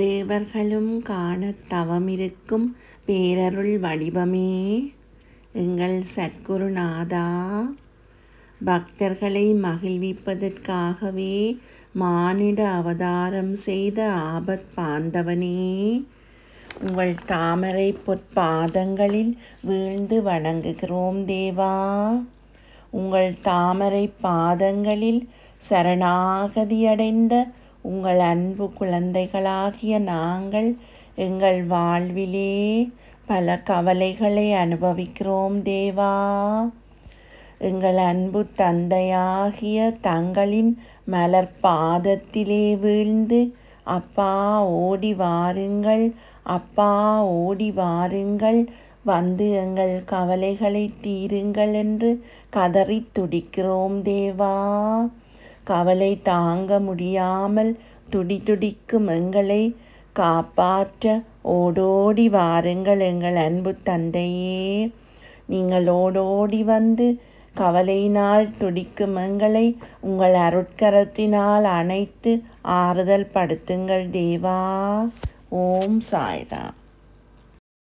தேவர்களும் காண தவமிருக்கும் பேரருள் வடிவமே எங்கள் சத்குருநாதா பக்தர்களை மகிழ்விப்பதற்காகவே மானிட அவதாரம் செய்த ஆபத் பாந்தவனே உங்கள் தாமரை பொற்பாதங்களில் வீழ்ந்து வணங்குகிறோம் தேவா உங்கள் தாமரை பாதங்களில் சரணாகதியடைந்த உங்கள் அன்பு குழந்தைகளாகிய நாங்கள் எங்கள் வாழ்விலே பல கவலைகளை அனுபவிக்கிறோம் தேவா எங்கள் அன்பு தந்தையாகிய தங்களின் மலர் பாதத்திலே வீழ்ந்து அப்பா ஓடி வாருங்கள் அப்பா ஓடி வாருங்கள் வந்து எங்கள் கவலைகளை தீருங்கள் என்று கதறி துடிக்கிறோம் தேவா கவலை தாங்க முடியாமல் துடிதுடிக்கும் எங்களை காப்பாற்ற ஓடோடி வாருங்கள் எங்கள் அன்பு தந்தையே நீங்கள் ஓடோடி வந்து கவலையினால் துடிக்கும் எங்களை உங்கள் அருட்கரத்தினால் அணைத்து ஆறுதல் படுத்துங்கள் தேவா ஓம் சாய்ராம்